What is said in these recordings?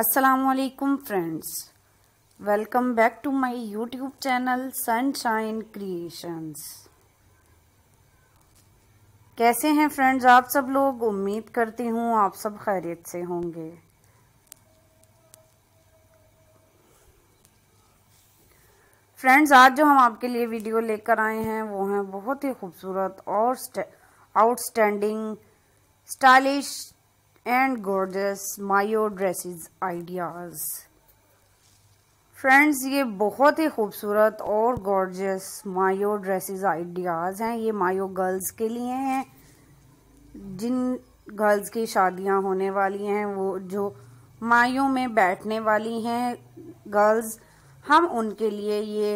असलकुम friends welcome back to my YouTube channel Sunshine Creations कैसे हैं फ्रेंड्स आप सब लोग उम्मीद करती हूँ आप सब खैरियत से होंगे फ्रेंड्स आज जो हम आपके लिए वीडियो लेकर आए हैं वो हैं बहुत ही खूबसूरत और outstanding stylish and gorgeous mayo dresses ideas friends ये बहुत ही खूबसूरत और गॉर्जियस मायो ड्रेसेस आइडियाज़ हैं ये मायो गर्ल्स के लिए हैं जिन गर्ल्स की शादियां होने वाली हैं वो जो मायो में बैठने वाली हैं गर्ल्स हम उनके लिए ये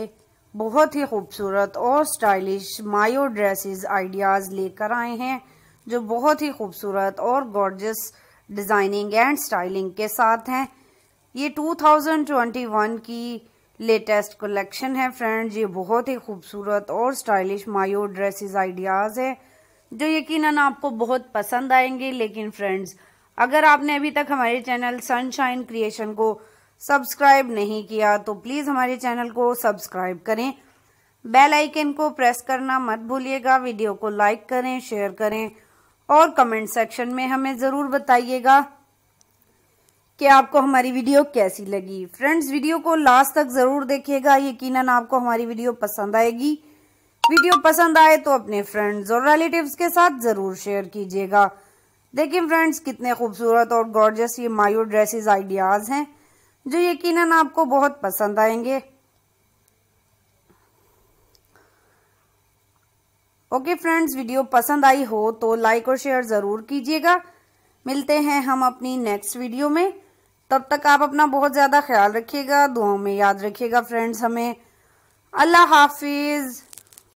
बहुत ही खूबसूरत और स्टाइलिश मायो ड्रेसेस आइडियाज़ लेकर आए हैं जो बहुत ही खूबसूरत और गॉर्जस डिज़ाइनिंग एंड स्टाइलिंग के साथ हैं ये 2021 की लेटेस्ट कलेक्शन है फ्रेंड्स ये बहुत ही खूबसूरत और स्टाइलिश मायो ड्रेसेस आइडियाज़ है जो यकीनन आपको बहुत पसंद आएंगे लेकिन फ्रेंड्स अगर आपने अभी तक हमारे चैनल सनशाइन क्रिएशन को सब्सक्राइब नहीं किया तो प्लीज़ हमारे चैनल को सब्सक्राइब करें बेल आइकन को प्रेस करना मत भूलिएगा वीडियो को लाइक करें शेयर करें और कमेंट सेक्शन में हमें ज़रूर बताइएगा कि आपको हमारी वीडियो कैसी लगी फ्रेंड्स वीडियो को लास्ट तक ज़रूर देखिएगा यकीनन आपको हमारी वीडियो पसंद आएगी वीडियो पसंद आए तो अपने फ्रेंड्स और रिलेटिव्स के साथ ज़रूर शेयर कीजिएगा देखिए फ्रेंड्स कितने खूबसूरत और गॉर्जस ये मायो ड्रेसेस आइडियाज़ हैं जो यकीनन आपको बहुत पसंद आएंगे ओके फ्रेंड्स वीडियो पसंद आई हो तो लाइक और शेयर ज़रूर कीजिएगा मिलते हैं हम अपनी नेक्स्ट वीडियो में तब तक आप अपना बहुत ज़्यादा ख्याल रखिएगा दुआओं में याद रखिएगा फ्रेंड्स हमें अल्लाह हाफिज़